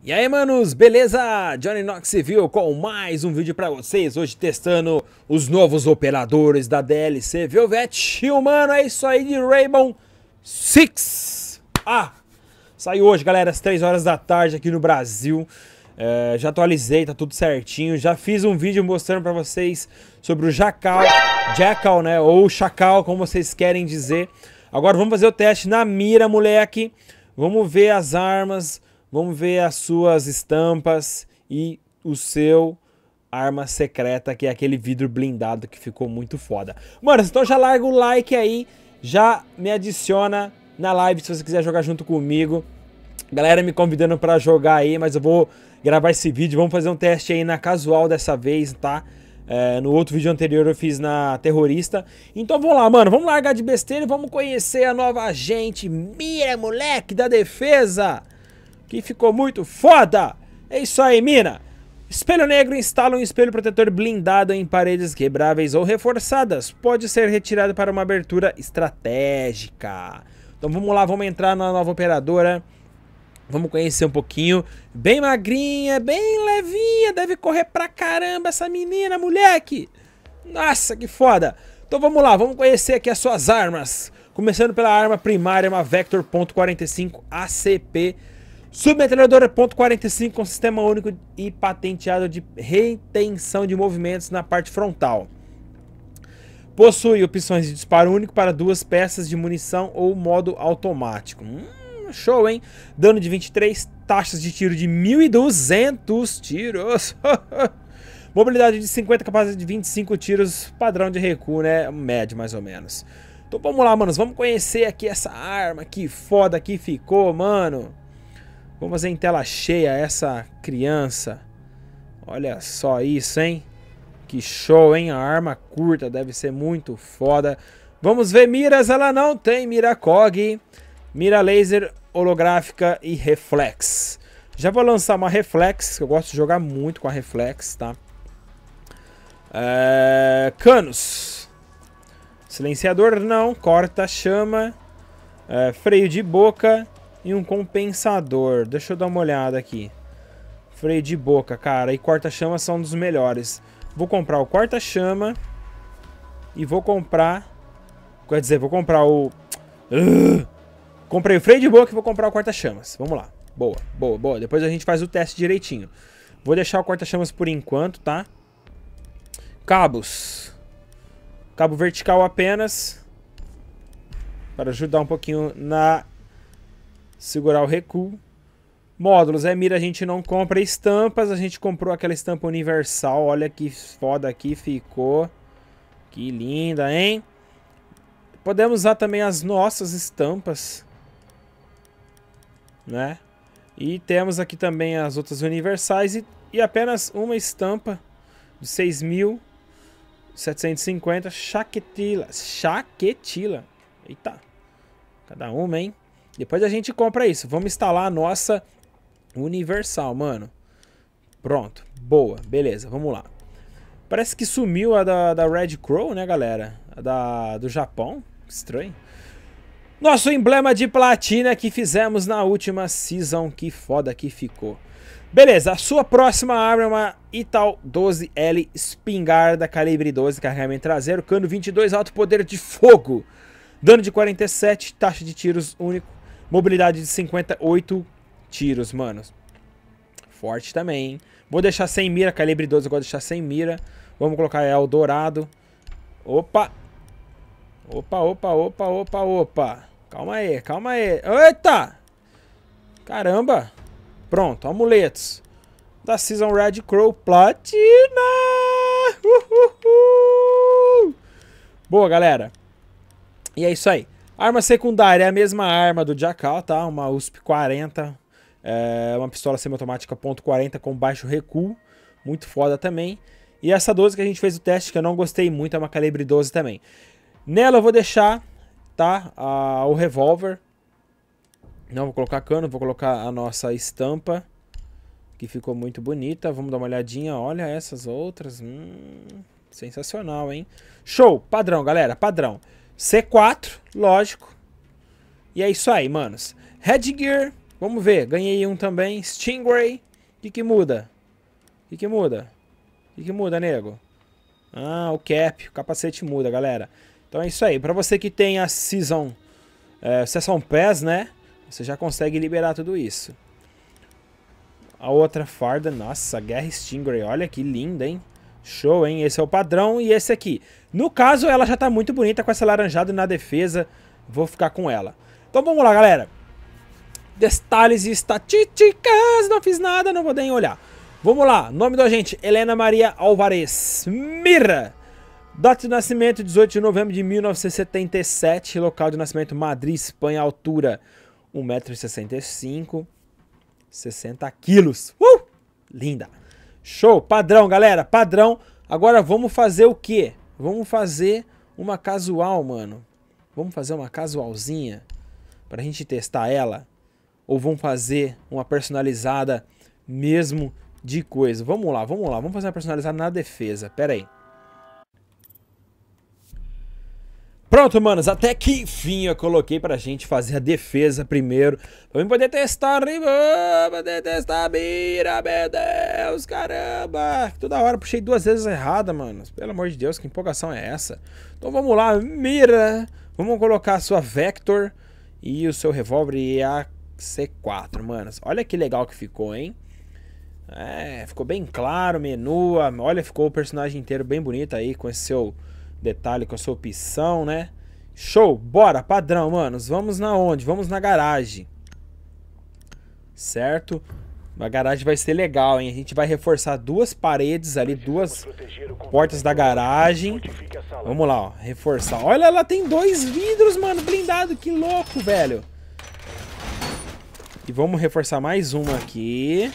E aí, manos, beleza? Johnny Knoxville com mais um vídeo pra vocês. Hoje testando os novos operadores da DLC Velvet. E, mano, é isso aí de Rainbow Six. Ah, saiu hoje, galera, às 3 horas da tarde aqui no Brasil. É, já atualizei, tá tudo certinho. Já fiz um vídeo mostrando pra vocês sobre o Jacal, Jackal, né? Ou Chacal, como vocês querem dizer. Agora vamos fazer o teste na mira, moleque. Vamos ver as armas... Vamos ver as suas estampas e o seu arma secreta, que é aquele vidro blindado que ficou muito foda. Mano, então já larga o like aí, já me adiciona na live se você quiser jogar junto comigo. Galera me convidando pra jogar aí, mas eu vou gravar esse vídeo, vamos fazer um teste aí na casual dessa vez, tá? É, no outro vídeo anterior eu fiz na terrorista. Então vamos lá, mano, vamos largar de besteira e vamos conhecer a nova agente. Mira, moleque, da defesa! que ficou muito foda. É isso aí, mina. Espelho negro instala um espelho protetor blindado em paredes quebráveis ou reforçadas. Pode ser retirado para uma abertura estratégica. Então vamos lá, vamos entrar na nova operadora. Vamos conhecer um pouquinho. Bem magrinha, bem levinha. Deve correr pra caramba essa menina, moleque. Nossa, que foda. Então vamos lá, vamos conhecer aqui as suas armas. Começando pela arma primária, uma Vector .45 ACP Submetralhadora .45 com sistema único e patenteado de retenção de movimentos na parte frontal. Possui opções de disparo único para duas peças de munição ou modo automático. Hum, show, hein? Dano de 23, taxas de tiro de 1.200 tiros. Mobilidade de 50, capacidade de 25 tiros, padrão de recuo, né? Médio, mais ou menos. Então vamos lá, manos. Vamos conhecer aqui essa arma. Que foda que ficou, mano. Vamos em tela cheia essa criança. Olha só isso, hein? Que show, hein? A arma curta deve ser muito foda. Vamos ver miras, ela não tem mira cog, mira laser holográfica e reflex. Já vou lançar uma reflex, que eu gosto de jogar muito com a reflex, tá? É... Canos. Silenciador não, corta chama, é... freio de boca, e um compensador. Deixa eu dar uma olhada aqui. Freio de boca, cara. E corta-chama são dos melhores. Vou comprar o corta-chama. E vou comprar... Quer dizer, vou comprar o... Uh! comprei o freio de boca e vou comprar o corta-chamas. Vamos lá. Boa, boa, boa. Depois a gente faz o teste direitinho. Vou deixar o corta-chamas por enquanto, tá? Cabos. Cabo vertical apenas. Para ajudar um pouquinho na segurar o recuo. Módulos, é mira, a gente não compra estampas, a gente comprou aquela estampa universal, olha que foda que ficou. Que linda, hein? Podemos usar também as nossas estampas, né? E temos aqui também as outras universais e, e apenas uma estampa de 6.750 chaquetila. Chaquetila. Eita. Cada uma, hein? Depois a gente compra isso. Vamos instalar a nossa Universal, mano. Pronto. Boa. Beleza, vamos lá. Parece que sumiu a da, da Red Crow, né, galera? A da, do Japão. Estranho. Nosso emblema de platina que fizemos na última season. Que foda que ficou. Beleza, a sua próxima arma é uma Ital 12L Espingarda, calibre 12, carregamento traseiro, cano 22, alto poder de fogo, dano de 47, taxa de tiros único, Mobilidade de 58 tiros, mano. Forte também, hein? Vou deixar sem mira, calibre 12 eu deixar sem mira. Vamos colocar é o dourado. Opa! Opa, opa, opa, opa, opa. Calma aí, calma aí. Eita! Caramba! Pronto, amuletos. Da Season Red Crow Platina! Uhul! Boa, galera. E é isso aí. Arma secundária é a mesma arma do Jackal, tá? Uma USP 40, é uma pistola semiautomática .40 com baixo recuo, muito foda também. E essa 12 que a gente fez o teste, que eu não gostei muito, é uma calibre 12 também. Nela eu vou deixar, tá? A, o revólver. Não vou colocar cano, vou colocar a nossa estampa, que ficou muito bonita. Vamos dar uma olhadinha, olha essas outras, hum, sensacional, hein? Show, padrão, galera, padrão. C4, lógico. E é isso aí, manos. Headgear, vamos ver. Ganhei um também. Stingray. O que, que muda? O que, que muda? O que, que muda, nego? Ah, o cap, o capacete muda, galera. Então é isso aí. Pra você que tem a Season, é, Season Pass, né? Você já consegue liberar tudo isso. A outra farda, nossa, Guerra Stingray. Olha que linda, hein? Show, hein? Esse é o padrão e esse aqui. No caso, ela já tá muito bonita com essa laranjada na defesa. Vou ficar com ela. Então vamos lá, galera. Detalhes e estatísticas. Não fiz nada, não vou nem olhar. Vamos lá. Nome do agente, Helena Maria Alvarez. Mira. Data de nascimento, 18 de novembro de 1977. Local de nascimento, Madrid, Espanha. Altura, 1,65m. 60 quilos. Uh! Linda. Show, padrão, galera, padrão. Agora vamos fazer o quê? Vamos fazer uma casual, mano. Vamos fazer uma casualzinha pra gente testar ela? Ou vamos fazer uma personalizada mesmo de coisa? Vamos lá, vamos lá. Vamos fazer uma personalizada na defesa. Pera aí. Pronto, manos, até que fim eu coloquei pra gente fazer a defesa primeiro. Pra mim poder testar rival, poder testar mira, meu Deus, caramba. Toda hora puxei duas vezes errada, manos. Pelo amor de Deus, que empolgação é essa? Então vamos lá, mira. Vamos colocar a sua Vector e o seu revólver e a C4, manos. Olha que legal que ficou, hein? É, ficou bem claro o menu. Olha, ficou o personagem inteiro bem bonito aí com esse seu detalhe com a sua opção, né? Show, bora, padrão, manos. Vamos na onde? Vamos na garagem. Certo? A garagem vai ser legal, hein? A gente vai reforçar duas paredes ali, duas portas da garagem. Vamos lá, ó. Reforçar. Olha, ela tem dois vidros, mano, blindado. Que louco, velho. E vamos reforçar mais uma aqui.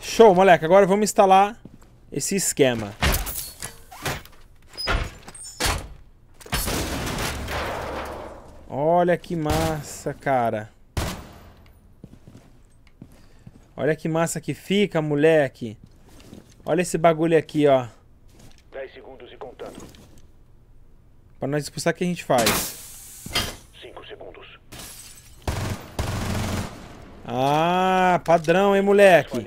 Show, moleque. Agora vamos instalar esse esquema. Olha que massa, cara. Olha que massa que fica, moleque. Olha esse bagulho aqui, ó. 10 segundos e contando. Pra nós expulsar, o que a gente faz? 5 segundos. Ah, padrão, hein, moleque.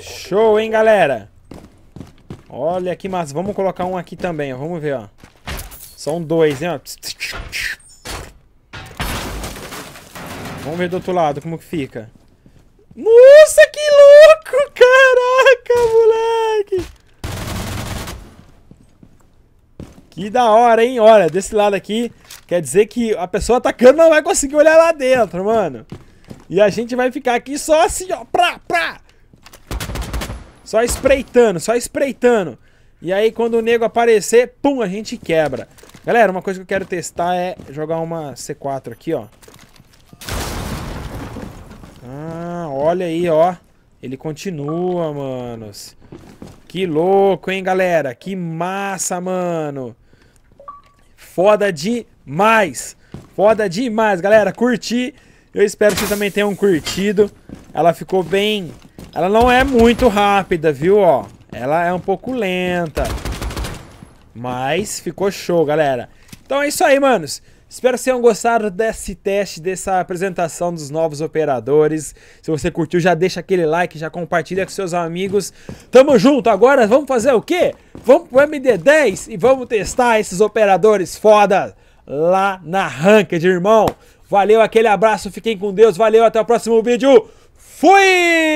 Show, hein, galera. Olha que massa. Vamos colocar um aqui também, ó. Vamos ver, ó. São dois, hein, ó. Vamos ver do outro lado como que fica. Nossa, que louco! Caraca, moleque! Que da hora, hein? Olha, desse lado aqui, quer dizer que a pessoa atacando não vai conseguir olhar lá dentro, mano. E a gente vai ficar aqui só assim, ó, pra, só espreitando, só espreitando. E aí quando o nego aparecer, pum, a gente quebra. Galera, uma coisa que eu quero testar é jogar uma C4 aqui, ó. Ah, olha aí, ó. Ele continua, manos. Que louco, hein, galera? Que massa, mano. Foda demais. Foda demais, galera. Curti. Eu espero que vocês também tenham curtido. Ela ficou bem... Ela não é muito rápida, viu, ó. Ela é um pouco lenta. Mas ficou show, galera. Então é isso aí, manos. Espero que vocês tenham gostado desse teste, dessa apresentação dos novos operadores. Se você curtiu, já deixa aquele like, já compartilha com seus amigos. Tamo junto agora, vamos fazer o quê? Vamos pro MD10 e vamos testar esses operadores foda lá na Ranked, irmão. Valeu, aquele abraço, fiquem com Deus, valeu, até o próximo vídeo. Fui!